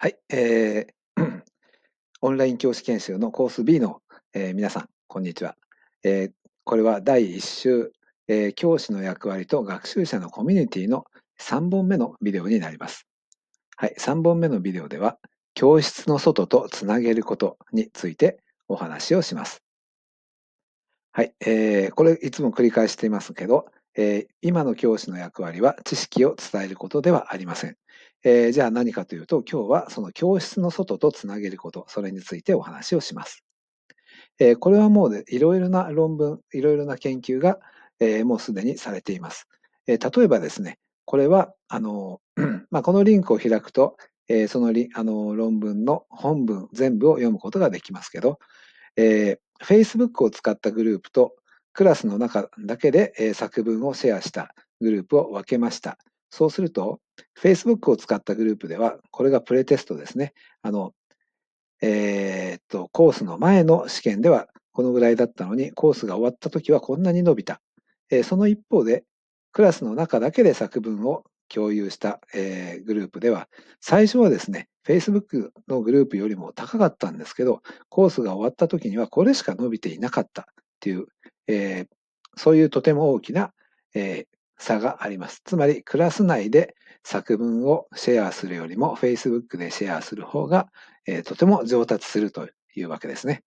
はい、えー、オンライン教師研修のコース B の、えー、皆さん、こんにちは。えー、これは第1週、えー、教師の役割と学習者のコミュニティの3本目のビデオになります。はい、3本目のビデオでは、教室の外とつなげることについてお話をします。はい、えー、これいつも繰り返していますけど、えー、今の教師の役割は知識を伝えることではありません。えー、じゃあ何かというと、今日はその教室の外とつなげること、それについてお話をします。えー、これはもう、ね、いろいろな論文、いろいろな研究が、えー、もうすでにされています。えー、例えばですね、これは、あの、まあ、このリンクを開くと、えー、そのあの論文の本文全部を読むことができますけど、えー、Facebook を使ったグループとクラスの中だけで作文をシェアしたグループを分けました。そうすると、Facebook を使ったグループでは、これがプレテストですね。あの、えー、っと、コースの前の試験ではこのぐらいだったのに、コースが終わった時はこんなに伸びた。えー、その一方で、クラスの中だけで作文を共有した、えー、グループでは、最初はですね、Facebook のグループよりも高かったんですけど、コースが終わった時にはこれしか伸びていなかったっていうえー、そういうとても大きな、えー、差があります。つまり、クラス内で作文をシェアするよりも、Facebook でシェアする方が、えー、とても上達するというわけですね。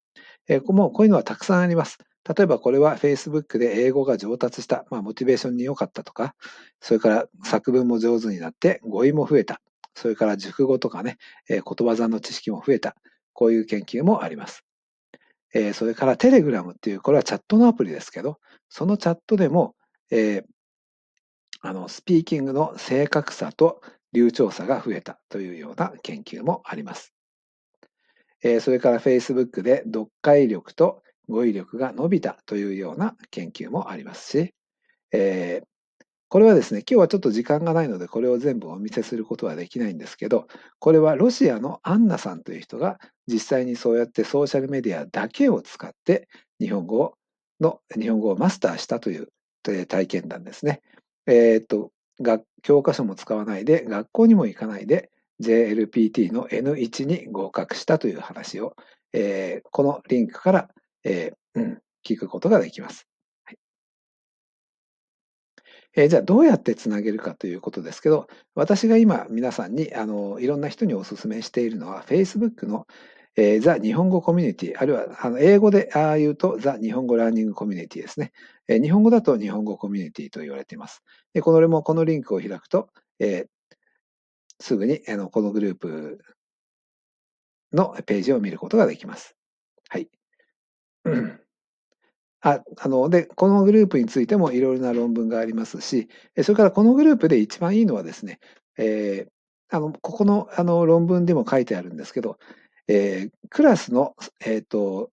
えー、もうこういうのはたくさんあります。例えばこれは Facebook で英語が上達した、まあ、モチベーションに良かったとか、それから作文も上手になって語彙も増えた、それから熟語とかね、えー、言葉座の知識も増えた、こういう研究もあります。えー、それからテレグラムっていう、これはチャットのアプリですけど、そのチャットでも、えー、あの、スピーキングの正確さと流暢さが増えたというような研究もあります。えー、それから Facebook で読解力と語彙力が伸びたというような研究もありますし、えー、これはですね、今日はちょっと時間がないので、これを全部お見せすることはできないんですけど、これはロシアのアンナさんという人が、実際にそうやってソーシャルメディアだけを使って、日本語の、日本語をマスターしたという体験談ですね。えー、っと、教科書も使わないで、学校にも行かないで、JLPT の N1 に合格したという話を、えー、このリンクから、えーうん、聞くことができます。えー、じゃあどうやってつなげるかということですけど、私が今皆さんに、あの、いろんな人にお勧めしているのは、Facebook の、えー、ザ日本語コミュニティ、あるいはあの英語でああ言うとザ日本語ラーニングコミュニティですね、えー、日本語だと日本語コミュニティと言われています。で、このもこのリンクを開くと、えー、すぐにあのこのグループのページを見ることができます。はい。ああのでこのグループについてもいろいろな論文がありますしそれからこのグループで一番いいのはですね、えー、あのここのあの論文でも書いてあるんですけど、えー、クラスの、えーと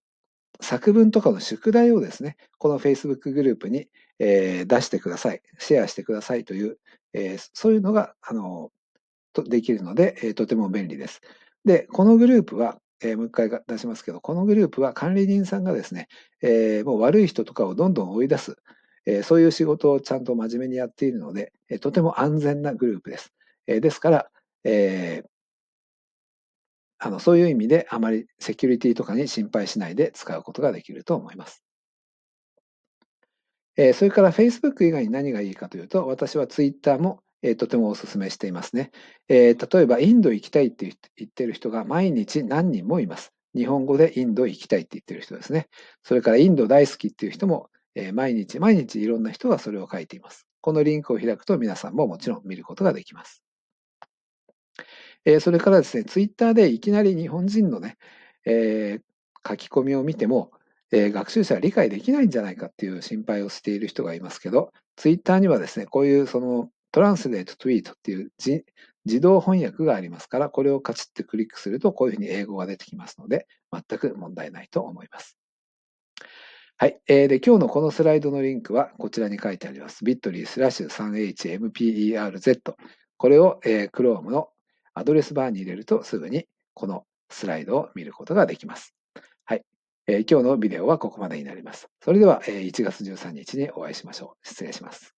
作文とかの宿題をですねこの Facebook グループに、えー、出してくださいシェアしてくださいという、えー、そういうのがあのとできるので、えー、とても便利です。でこのグループはえー、もう一回出しますけど、このグループは管理人さんがですね、えー、もう悪い人とかをどんどん追い出す、えー、そういう仕事をちゃんと真面目にやっているので、えとても安全なグループです。えですから、えあの、そういう意味であまりセキュリティとかに心配しないで使うことができると思います。えそれから Facebook 以外に何がいいかというと、私は Twitter もえー、とてもお勧めしていますね、えー、例えば、インド行きたいって言ってる人が毎日何人もいます。日本語でインド行きたいって言ってる人ですね。それからインド大好きっていう人も、えー、毎日毎日いろんな人がそれを書いています。このリンクを開くと皆さんももちろん見ることができます。えー、それからですね、ツイッターでいきなり日本人のね、えー、書き込みを見ても、えー、学習者は理解できないんじゃないかっていう心配をしている人がいますけど、ツイッターにはですね、こういうそのトランスレートツイートっていう自動翻訳がありますから、これをカチッてクリックすると、こういうふうに英語が出てきますので、全く問題ないと思います。はい。えー、で、今日のこのスライドのリンクはこちらに書いてあります。bit.ly スラッシュ 3hmperz。これを、えー、Chrome のアドレスバーに入れるとすぐにこのスライドを見ることができます。はい。えー、今日のビデオはここまでになります。それでは、えー、1月13日にお会いしましょう。失礼します。